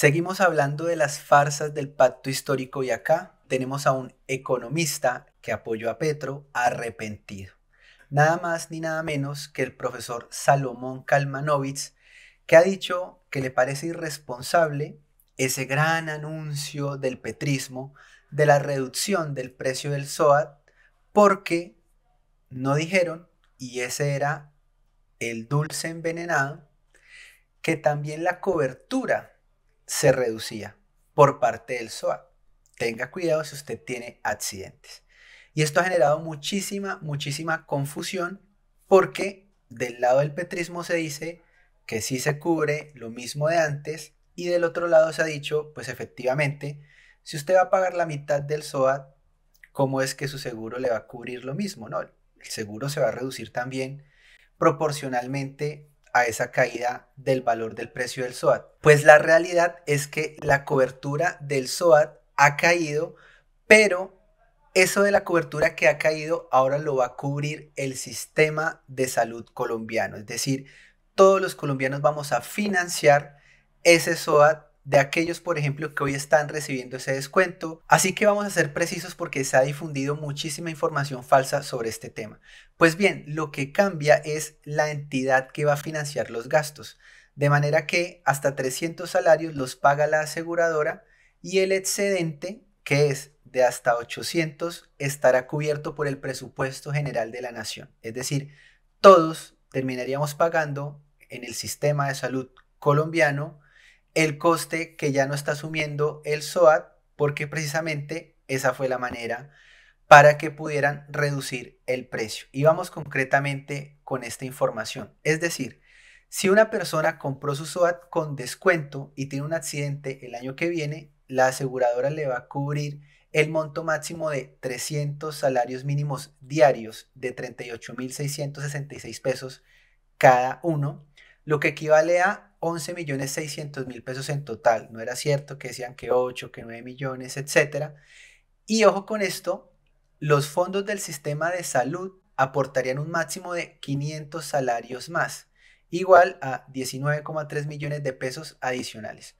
Seguimos hablando de las farsas del pacto histórico y acá tenemos a un economista que apoyó a Petro arrepentido. Nada más ni nada menos que el profesor Salomón Kalmanovitz que ha dicho que le parece irresponsable ese gran anuncio del petrismo de la reducción del precio del SOAT porque no dijeron, y ese era el dulce envenenado, que también la cobertura se reducía por parte del SOAT. Tenga cuidado si usted tiene accidentes. Y esto ha generado muchísima, muchísima confusión porque del lado del petrismo se dice que sí se cubre lo mismo de antes y del otro lado se ha dicho, pues efectivamente, si usted va a pagar la mitad del SOAT, ¿cómo es que su seguro le va a cubrir lo mismo? No, el seguro se va a reducir también proporcionalmente a esa caída del valor del precio del SOAT? Pues la realidad es que la cobertura del SOAT ha caído, pero eso de la cobertura que ha caído ahora lo va a cubrir el sistema de salud colombiano. Es decir, todos los colombianos vamos a financiar ese SOAT de aquellos, por ejemplo, que hoy están recibiendo ese descuento. Así que vamos a ser precisos porque se ha difundido muchísima información falsa sobre este tema. Pues bien, lo que cambia es la entidad que va a financiar los gastos, de manera que hasta 300 salarios los paga la aseguradora y el excedente, que es de hasta 800, estará cubierto por el presupuesto general de la nación. Es decir, todos terminaríamos pagando en el sistema de salud colombiano el coste que ya no está asumiendo el SOAT, porque precisamente esa fue la manera para que pudieran reducir el precio. Y vamos concretamente con esta información. Es decir, si una persona compró su SOAT con descuento y tiene un accidente el año que viene, la aseguradora le va a cubrir el monto máximo de 300 salarios mínimos diarios de 38.666 pesos cada uno, lo que equivale a 11.600.000 pesos en total. No era cierto que decían que 8, que 9 millones, etc. Y ojo con esto, los fondos del sistema de salud aportarían un máximo de 500 salarios más, igual a 19,3 millones de pesos adicionales.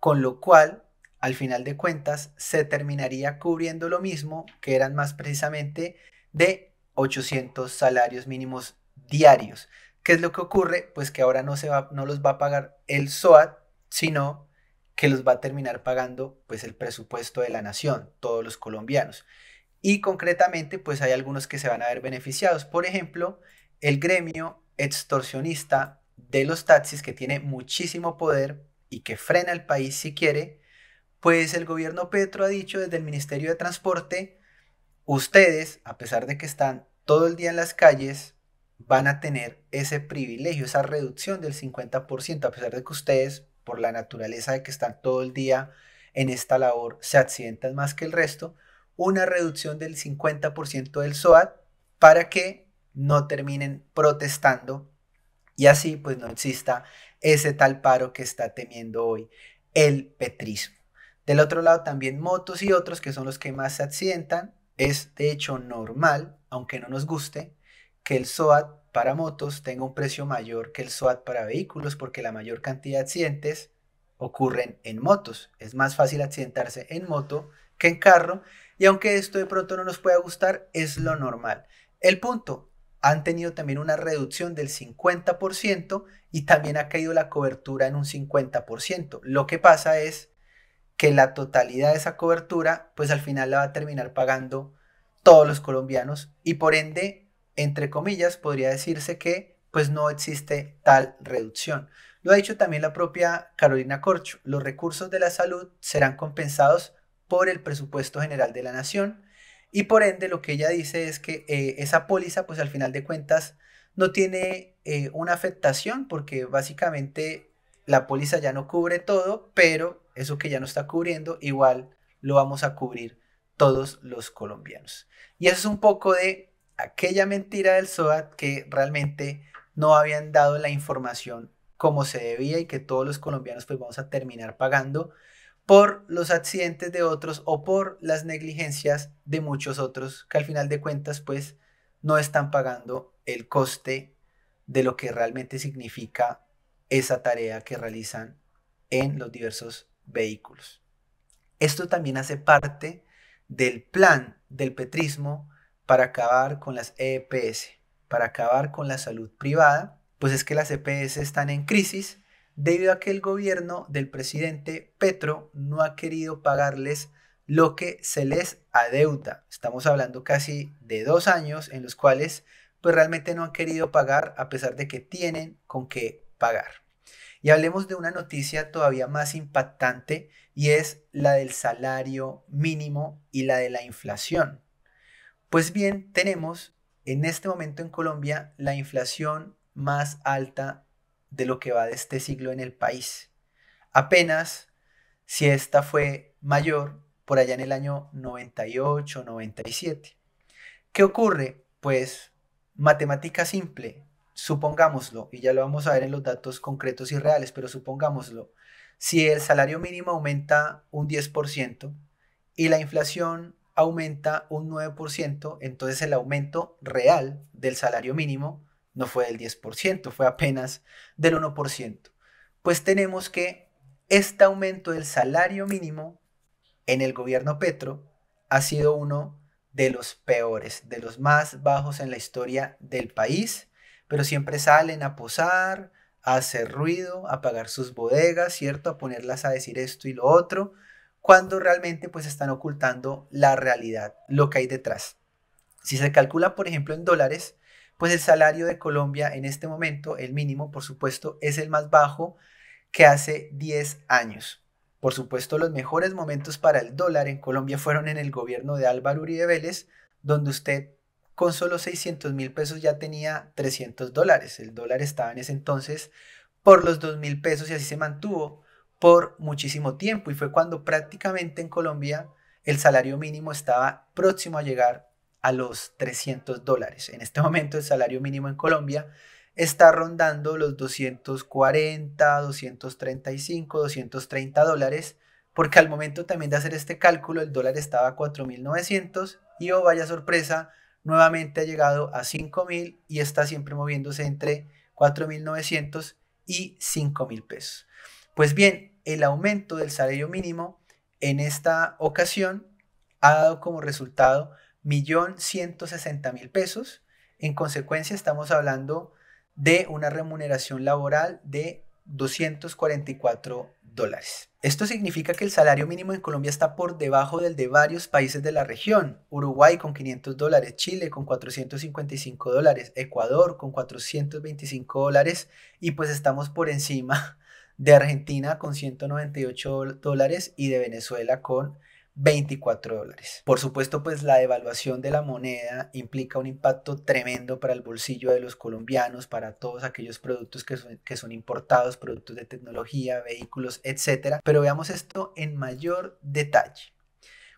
Con lo cual, al final de cuentas, se terminaría cubriendo lo mismo, que eran más precisamente de 800 salarios mínimos diarios. ¿Qué es lo que ocurre? Pues que ahora no, se va, no los va a pagar el SOAT, sino que los va a terminar pagando pues el presupuesto de la nación, todos los colombianos. Y concretamente pues hay algunos que se van a ver beneficiados. Por ejemplo, el gremio extorsionista de los taxis que tiene muchísimo poder y que frena el país si quiere, pues el gobierno Petro ha dicho desde el Ministerio de Transporte, ustedes, a pesar de que están todo el día en las calles, van a tener ese privilegio, esa reducción del 50%, a pesar de que ustedes, por la naturaleza de que están todo el día en esta labor, se accidentan más que el resto, una reducción del 50% del SOAT para que no terminen protestando y así pues no exista ese tal paro que está temiendo hoy el petrismo. Del otro lado también motos y otros que son los que más se accidentan, es de hecho normal, aunque no nos guste, que el SOAT para motos tenga un precio mayor que el SOAT para vehículos porque la mayor cantidad de accidentes ocurren en motos. Es más fácil accidentarse en moto que en carro y aunque esto de pronto no nos pueda gustar, es lo normal. El punto, han tenido también una reducción del 50% y también ha caído la cobertura en un 50%. Lo que pasa es que la totalidad de esa cobertura, pues al final la va a terminar pagando todos los colombianos y por ende entre comillas, podría decirse que pues no existe tal reducción. Lo ha dicho también la propia Carolina Corcho, los recursos de la salud serán compensados por el presupuesto general de la nación y por ende lo que ella dice es que eh, esa póliza pues al final de cuentas no tiene eh, una afectación porque básicamente la póliza ya no cubre todo, pero eso que ya no está cubriendo igual lo vamos a cubrir todos los colombianos. Y eso es un poco de aquella mentira del SOAT que realmente no habían dado la información como se debía y que todos los colombianos pues vamos a terminar pagando por los accidentes de otros o por las negligencias de muchos otros que al final de cuentas pues no están pagando el coste de lo que realmente significa esa tarea que realizan en los diversos vehículos. Esto también hace parte del plan del petrismo para acabar con las EPS, para acabar con la salud privada, pues es que las EPS están en crisis debido a que el gobierno del presidente Petro no ha querido pagarles lo que se les adeuda. Estamos hablando casi de dos años en los cuales pues realmente no han querido pagar a pesar de que tienen con qué pagar. Y hablemos de una noticia todavía más impactante y es la del salario mínimo y la de la inflación. Pues bien, tenemos en este momento en Colombia la inflación más alta de lo que va de este siglo en el país. Apenas si esta fue mayor por allá en el año 98, 97. ¿Qué ocurre? Pues matemática simple, supongámoslo, y ya lo vamos a ver en los datos concretos y reales, pero supongámoslo, si el salario mínimo aumenta un 10% y la inflación aumenta un 9%, entonces el aumento real del salario mínimo no fue del 10%, fue apenas del 1%. Pues tenemos que este aumento del salario mínimo en el gobierno Petro ha sido uno de los peores, de los más bajos en la historia del país, pero siempre salen a posar, a hacer ruido, a pagar sus bodegas, ¿cierto? A ponerlas a decir esto y lo otro, cuando realmente pues están ocultando la realidad, lo que hay detrás. Si se calcula, por ejemplo, en dólares, pues el salario de Colombia en este momento, el mínimo, por supuesto, es el más bajo que hace 10 años. Por supuesto, los mejores momentos para el dólar en Colombia fueron en el gobierno de Álvaro Uribe Vélez, donde usted con solo 600 mil pesos ya tenía 300 dólares. El dólar estaba en ese entonces por los 2 mil pesos y así se mantuvo por muchísimo tiempo y fue cuando prácticamente en Colombia el salario mínimo estaba próximo a llegar a los 300 dólares. En este momento el salario mínimo en Colombia está rondando los 240, 235, 230 dólares, porque al momento también de hacer este cálculo el dólar estaba a 4.900 y oh vaya sorpresa, nuevamente ha llegado a 5.000 y está siempre moviéndose entre 4.900 y 5.000 pesos. Pues bien, el aumento del salario mínimo en esta ocasión ha dado como resultado 1.160.000 pesos. En consecuencia, estamos hablando de una remuneración laboral de 244 dólares. Esto significa que el salario mínimo en Colombia está por debajo del de varios países de la región. Uruguay con 500 dólares, Chile con 455 dólares, Ecuador con 425 dólares y pues estamos por encima de Argentina con 198 dólares y de Venezuela con 24 dólares. Por supuesto, pues la devaluación de la moneda implica un impacto tremendo para el bolsillo de los colombianos, para todos aquellos productos que son, que son importados, productos de tecnología, vehículos, etcétera. Pero veamos esto en mayor detalle.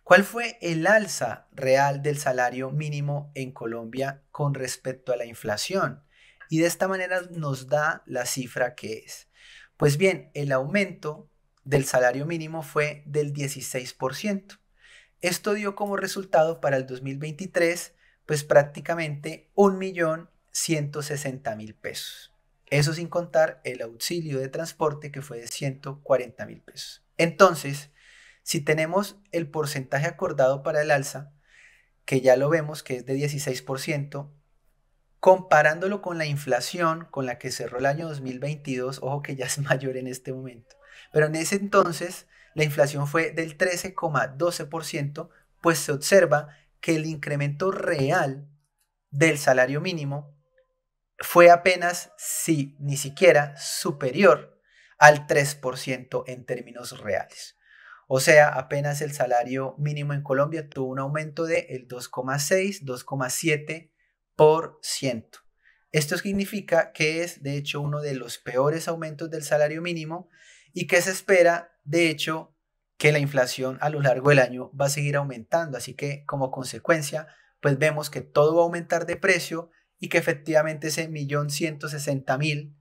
¿Cuál fue el alza real del salario mínimo en Colombia con respecto a la inflación? Y de esta manera nos da la cifra que es. Pues bien, el aumento del salario mínimo fue del 16%. Esto dio como resultado para el 2023 pues prácticamente 1.160.000 pesos. Eso sin contar el auxilio de transporte que fue de 140.000 pesos. Entonces, si tenemos el porcentaje acordado para el alza, que ya lo vemos que es de 16%, comparándolo con la inflación con la que cerró el año 2022, ojo que ya es mayor en este momento, pero en ese entonces la inflación fue del 13,12%, pues se observa que el incremento real del salario mínimo fue apenas, si ni siquiera, superior al 3% en términos reales. O sea, apenas el salario mínimo en Colombia tuvo un aumento del 2,6, 2,7 por ciento. Esto significa que es, de hecho, uno de los peores aumentos del salario mínimo y que se espera, de hecho, que la inflación a lo largo del año va a seguir aumentando. Así que, como consecuencia, pues vemos que todo va a aumentar de precio y que efectivamente ese millón ciento sesenta mil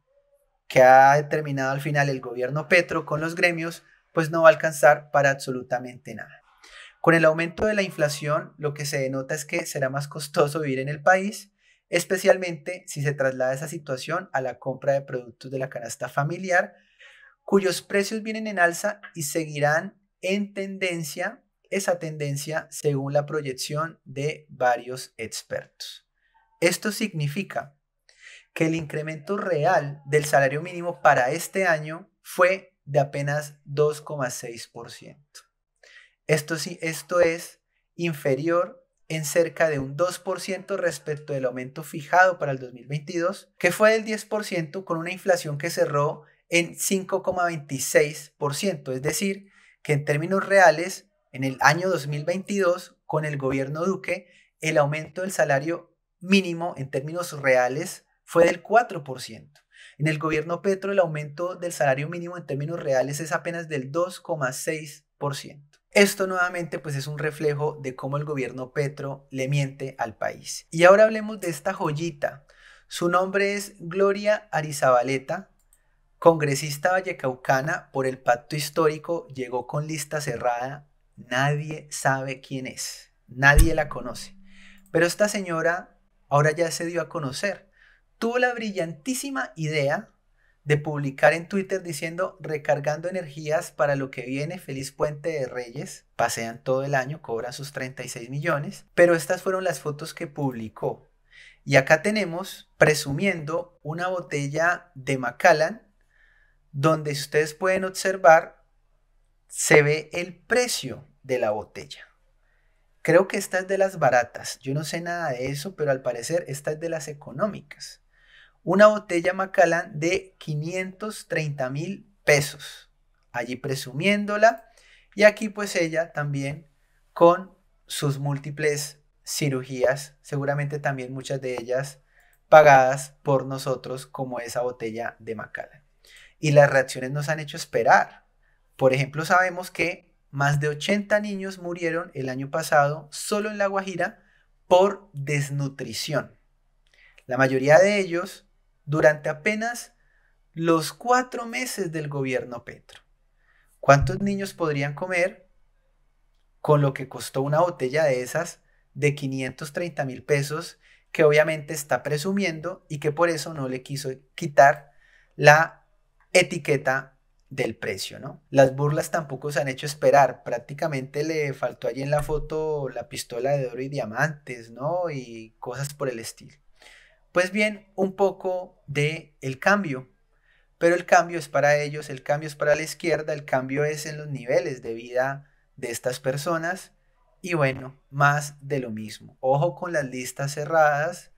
que ha determinado al final el gobierno Petro con los gremios, pues no va a alcanzar para absolutamente nada. Con el aumento de la inflación, lo que se denota es que será más costoso vivir en el país, especialmente si se traslada esa situación a la compra de productos de la canasta familiar, cuyos precios vienen en alza y seguirán en tendencia, esa tendencia según la proyección de varios expertos. Esto significa que el incremento real del salario mínimo para este año fue de apenas 2,6%. Esto, sí, esto es inferior en cerca de un 2% respecto del aumento fijado para el 2022, que fue del 10% con una inflación que cerró en 5,26%, es decir, que en términos reales, en el año 2022, con el gobierno Duque, el aumento del salario mínimo en términos reales fue del 4%. En el gobierno Petro, el aumento del salario mínimo en términos reales es apenas del 2,6%. Esto nuevamente pues es un reflejo de cómo el gobierno Petro le miente al país. Y ahora hablemos de esta joyita. Su nombre es Gloria Arizabaleta, congresista vallecaucana por el pacto histórico, llegó con lista cerrada, nadie sabe quién es, nadie la conoce. Pero esta señora ahora ya se dio a conocer. Tuvo la brillantísima idea de publicar en Twitter diciendo recargando energías para lo que viene, feliz puente de Reyes, pasean todo el año, cobran sus 36 millones, pero estas fueron las fotos que publicó. Y acá tenemos presumiendo una botella de Macallan, donde ustedes pueden observar, se ve el precio de la botella. Creo que esta es de las baratas, yo no sé nada de eso, pero al parecer esta es de las económicas una botella Macallan de 530 mil pesos. Allí presumiéndola. Y aquí pues ella también con sus múltiples cirugías, seguramente también muchas de ellas pagadas por nosotros como esa botella de Macallan. Y las reacciones nos han hecho esperar. Por ejemplo, sabemos que más de 80 niños murieron el año pasado solo en La Guajira por desnutrición. La mayoría de ellos durante apenas los cuatro meses del gobierno Petro. ¿Cuántos niños podrían comer con lo que costó una botella de esas de 530 mil pesos que obviamente está presumiendo y que por eso no le quiso quitar la etiqueta del precio, ¿no? Las burlas tampoco se han hecho esperar, prácticamente le faltó allí en la foto la pistola de oro y diamantes, ¿no? Y cosas por el estilo. Pues bien, un poco de el cambio, pero el cambio es para ellos, el cambio es para la izquierda, el cambio es en los niveles de vida de estas personas y bueno, más de lo mismo. Ojo con las listas cerradas,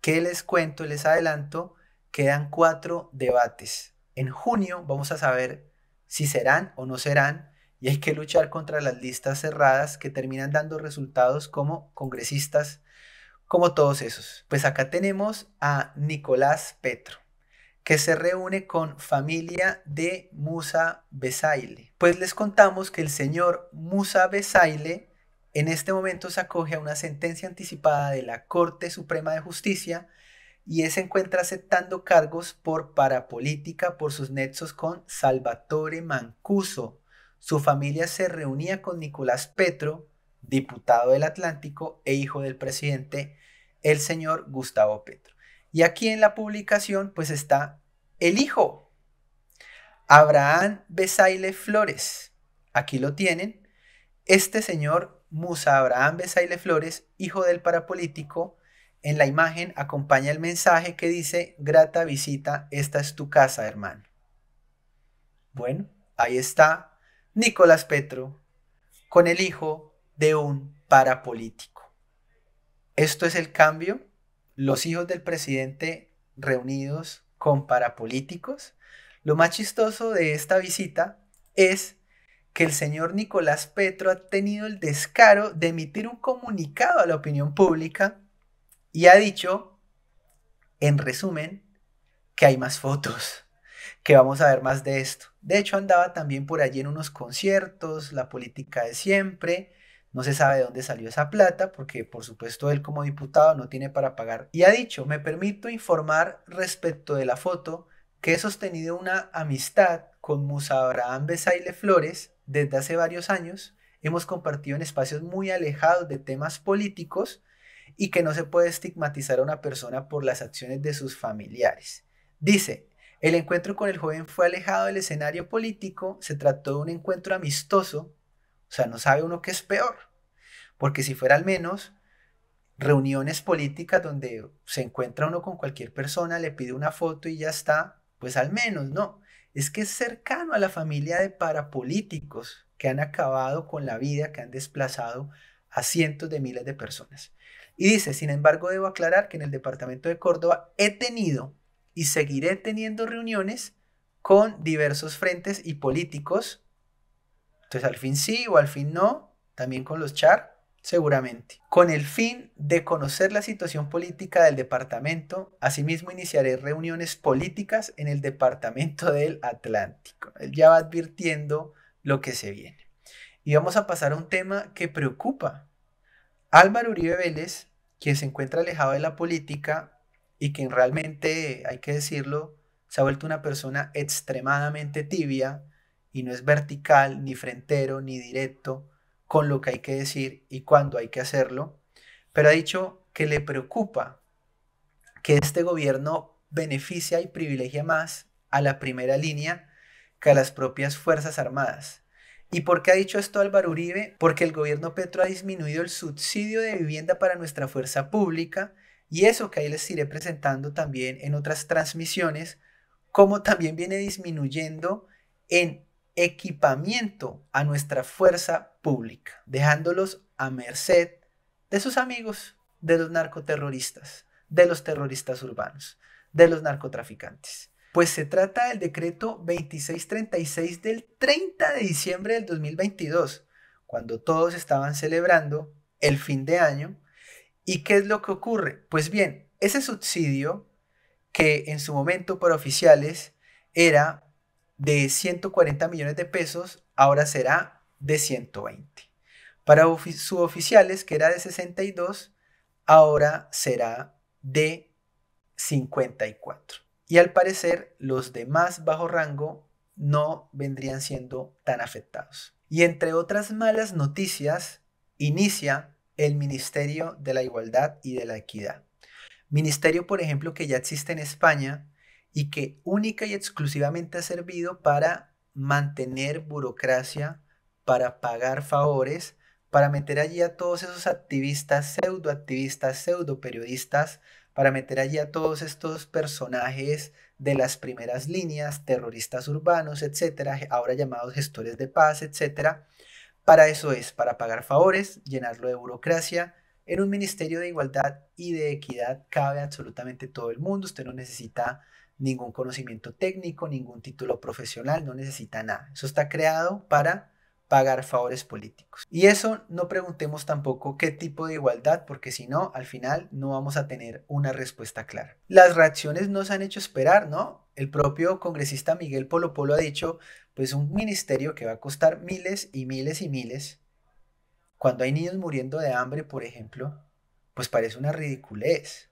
que les cuento, les adelanto, quedan cuatro debates. En junio vamos a saber si serán o no serán y hay que luchar contra las listas cerradas que terminan dando resultados como congresistas como todos esos. Pues acá tenemos a Nicolás Petro que se reúne con familia de Musa Besaile. Pues les contamos que el señor Musa Besaile en este momento se acoge a una sentencia anticipada de la Corte Suprema de Justicia y se encuentra aceptando cargos por parapolítica por sus nexos con Salvatore Mancuso. Su familia se reunía con Nicolás Petro diputado del Atlántico e hijo del presidente, el señor Gustavo Petro. Y aquí en la publicación pues está el hijo, Abraham Besaile Flores. Aquí lo tienen. Este señor, Musa Abraham Besaile Flores, hijo del parapolítico, en la imagen acompaña el mensaje que dice, grata visita, esta es tu casa, hermano. Bueno, ahí está Nicolás Petro con el hijo de un parapolítico. Esto es el cambio. Los hijos del presidente reunidos con parapolíticos. Lo más chistoso de esta visita es que el señor Nicolás Petro ha tenido el descaro de emitir un comunicado a la opinión pública y ha dicho, en resumen, que hay más fotos, que vamos a ver más de esto. De hecho, andaba también por allí en unos conciertos, la política de siempre, no se sabe de dónde salió esa plata porque por supuesto él como diputado no tiene para pagar. Y ha dicho, me permito informar respecto de la foto que he sostenido una amistad con Musa Abraham Besaile Flores desde hace varios años. Hemos compartido en espacios muy alejados de temas políticos y que no se puede estigmatizar a una persona por las acciones de sus familiares. Dice, el encuentro con el joven fue alejado del escenario político, se trató de un encuentro amistoso o sea, no sabe uno qué es peor. Porque si fuera al menos reuniones políticas donde se encuentra uno con cualquier persona, le pide una foto y ya está, pues al menos no. Es que es cercano a la familia de parapolíticos que han acabado con la vida, que han desplazado a cientos de miles de personas. Y dice, sin embargo, debo aclarar que en el departamento de Córdoba he tenido y seguiré teniendo reuniones con diversos frentes y políticos entonces al fin sí o al fin no, también con los char, seguramente. Con el fin de conocer la situación política del departamento, asimismo iniciaré reuniones políticas en el departamento del Atlántico. Él ya va advirtiendo lo que se viene. Y vamos a pasar a un tema que preocupa. Álvaro Uribe Vélez, quien se encuentra alejado de la política y quien realmente, hay que decirlo, se ha vuelto una persona extremadamente tibia, y no es vertical, ni frentero, ni directo con lo que hay que decir y cuándo hay que hacerlo, pero ha dicho que le preocupa que este gobierno beneficia y privilegia más a la primera línea que a las propias Fuerzas Armadas. ¿Y por qué ha dicho esto Álvaro Uribe? Porque el gobierno Petro ha disminuido el subsidio de vivienda para nuestra fuerza pública y eso que ahí les iré presentando también en otras transmisiones, como también viene disminuyendo en equipamiento a nuestra fuerza pública, dejándolos a merced de sus amigos, de los narcoterroristas, de los terroristas urbanos, de los narcotraficantes. Pues se trata del decreto 2636 del 30 de diciembre del 2022, cuando todos estaban celebrando el fin de año. ¿Y qué es lo que ocurre? Pues bien, ese subsidio que en su momento por oficiales era de 140 millones de pesos ahora será de 120. Para suboficiales, que era de 62, ahora será de 54. Y al parecer, los de más bajo rango no vendrían siendo tan afectados. Y entre otras malas noticias, inicia el Ministerio de la Igualdad y de la Equidad. Ministerio, por ejemplo, que ya existe en España, y que única y exclusivamente ha servido para mantener burocracia, para pagar favores, para meter allí a todos esos activistas, pseudoactivistas, pseudoperiodistas, para meter allí a todos estos personajes de las primeras líneas, terroristas urbanos, etcétera, ahora llamados gestores de paz, etcétera. Para eso es, para pagar favores, llenarlo de burocracia. En un ministerio de igualdad y de equidad cabe absolutamente todo el mundo. Usted no necesita ningún conocimiento técnico, ningún título profesional, no necesita nada. Eso está creado para pagar favores políticos. Y eso no preguntemos tampoco qué tipo de igualdad, porque si no, al final no vamos a tener una respuesta clara. Las reacciones no se han hecho esperar, ¿no? El propio congresista Miguel Polo Polo ha dicho, pues un ministerio que va a costar miles y miles y miles, cuando hay niños muriendo de hambre, por ejemplo, pues parece una ridiculez.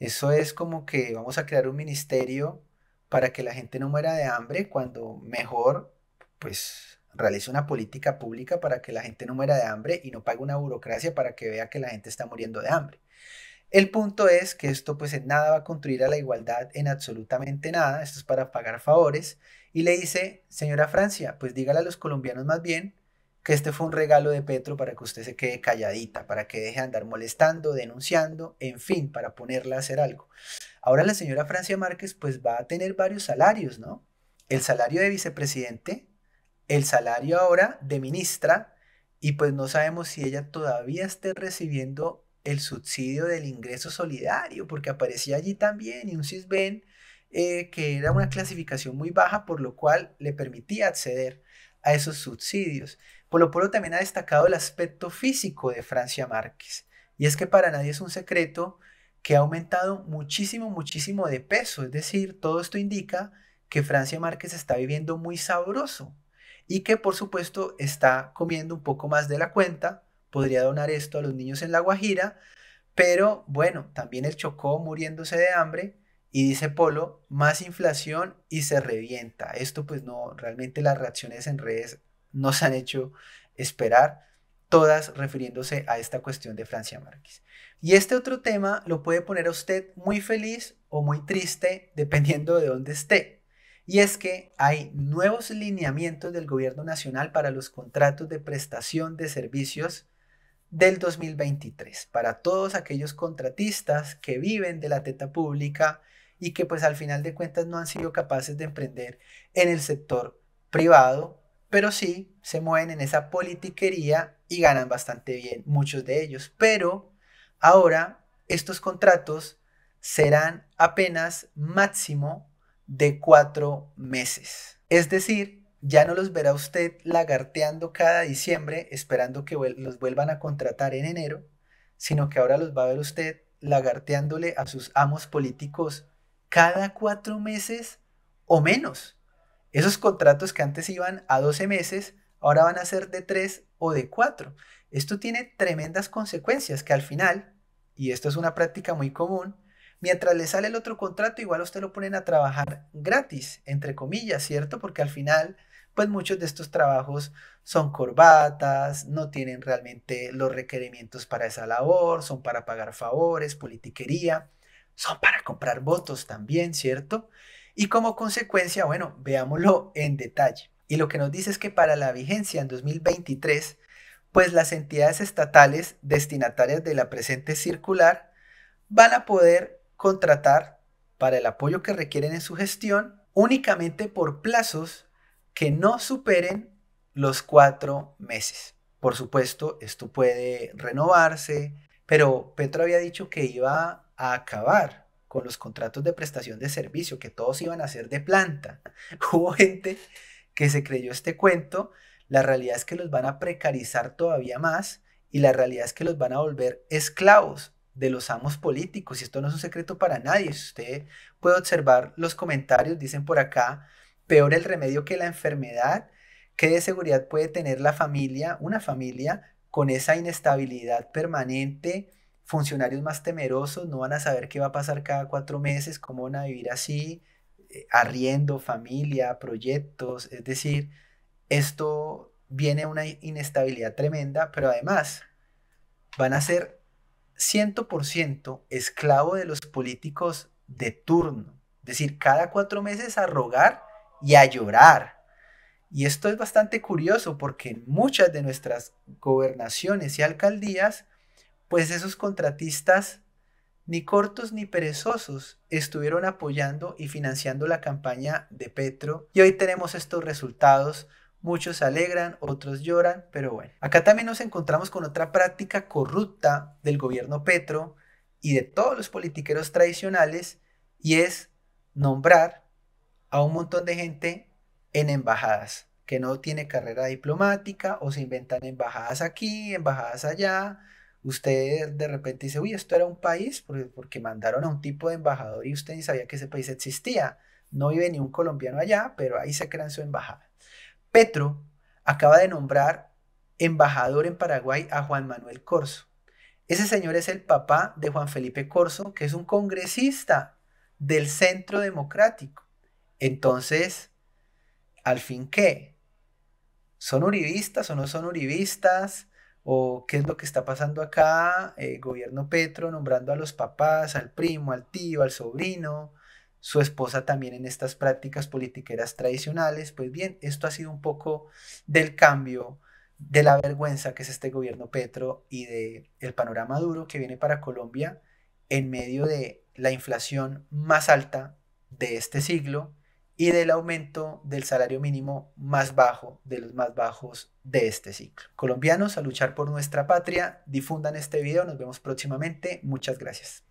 Eso es como que vamos a crear un ministerio para que la gente no muera de hambre cuando mejor, pues, realice una política pública para que la gente no muera de hambre y no pague una burocracia para que vea que la gente está muriendo de hambre. El punto es que esto pues en nada va a construir a la igualdad en absolutamente nada, esto es para pagar favores, y le dice, señora Francia, pues dígale a los colombianos más bien que este fue un regalo de Petro para que usted se quede calladita, para que deje de andar molestando, denunciando, en fin, para ponerla a hacer algo. Ahora la señora Francia Márquez pues va a tener varios salarios, ¿no? El salario de vicepresidente, el salario ahora de ministra, y pues no sabemos si ella todavía esté recibiendo el subsidio del ingreso solidario, porque aparecía allí también y un CISBEN eh, que era una clasificación muy baja, por lo cual le permitía acceder a esos subsidios. Polo Polo también ha destacado el aspecto físico de Francia Márquez. Y es que para nadie es un secreto que ha aumentado muchísimo, muchísimo de peso. Es decir, todo esto indica que Francia Márquez está viviendo muy sabroso y que por supuesto está comiendo un poco más de la cuenta. Podría donar esto a los niños en La Guajira, pero bueno, también el Chocó muriéndose de hambre y dice Polo, más inflación y se revienta. Esto pues no, realmente las reacciones en redes nos han hecho esperar, todas refiriéndose a esta cuestión de Francia Márquez. Y este otro tema lo puede poner a usted muy feliz o muy triste, dependiendo de dónde esté. Y es que hay nuevos lineamientos del Gobierno Nacional para los contratos de prestación de servicios del 2023, para todos aquellos contratistas que viven de la teta pública y que pues al final de cuentas no han sido capaces de emprender en el sector privado pero sí se mueven en esa politiquería y ganan bastante bien muchos de ellos. Pero ahora estos contratos serán apenas máximo de cuatro meses. Es decir, ya no los verá usted lagarteando cada diciembre esperando que los vuelvan a contratar en enero, sino que ahora los va a ver usted lagarteándole a sus amos políticos cada cuatro meses o menos. Esos contratos que antes iban a 12 meses, ahora van a ser de 3 o de 4. Esto tiene tremendas consecuencias que al final, y esto es una práctica muy común, mientras le sale el otro contrato, igual usted lo ponen a trabajar gratis, entre comillas, ¿cierto? Porque al final, pues muchos de estos trabajos son corbatas, no tienen realmente los requerimientos para esa labor, son para pagar favores, politiquería, son para comprar votos también, ¿cierto? Y como consecuencia, bueno, veámoslo en detalle. Y lo que nos dice es que para la vigencia en 2023, pues las entidades estatales destinatarias de la presente circular van a poder contratar para el apoyo que requieren en su gestión únicamente por plazos que no superen los cuatro meses. Por supuesto, esto puede renovarse, pero Petro había dicho que iba a acabar con los contratos de prestación de servicio, que todos iban a ser de planta. Hubo gente que se creyó este cuento, la realidad es que los van a precarizar todavía más y la realidad es que los van a volver esclavos de los amos políticos. Y esto no es un secreto para nadie. Si usted puede observar los comentarios, dicen por acá, peor el remedio que la enfermedad. ¿Qué de seguridad puede tener la familia, una familia, con esa inestabilidad permanente? funcionarios más temerosos no van a saber qué va a pasar cada cuatro meses, cómo van a vivir así, eh, arriendo, familia, proyectos, es decir, esto viene una inestabilidad tremenda, pero además van a ser 100% esclavo de los políticos de turno, es decir, cada cuatro meses a rogar y a llorar. Y esto es bastante curioso porque muchas de nuestras gobernaciones y alcaldías pues esos contratistas ni cortos ni perezosos estuvieron apoyando y financiando la campaña de Petro y hoy tenemos estos resultados. Muchos alegran, otros lloran, pero bueno. Acá también nos encontramos con otra práctica corrupta del gobierno Petro y de todos los politiqueros tradicionales y es nombrar a un montón de gente en embajadas que no tiene carrera diplomática o se inventan embajadas aquí, embajadas allá, usted de repente dice, uy, esto era un país porque, porque mandaron a un tipo de embajador y usted ni sabía que ese país existía. No vive ni un colombiano allá, pero ahí se crean su embajada. Petro acaba de nombrar embajador en Paraguay a Juan Manuel Corso. Ese señor es el papá de Juan Felipe Corso, que es un congresista del Centro Democrático. Entonces, ¿al fin qué? ¿Son uribistas o no son uribistas? o qué es lo que está pasando acá, el eh, gobierno Petro nombrando a los papás, al primo, al tío, al sobrino, su esposa también en estas prácticas politiqueras tradicionales. Pues bien, esto ha sido un poco del cambio de la vergüenza que es este gobierno Petro y de panorama duro que viene para Colombia en medio de la inflación más alta de este siglo y del aumento del salario mínimo más bajo de los más bajos de este ciclo. Colombianos, a luchar por nuestra patria, difundan este video, nos vemos próximamente, muchas gracias.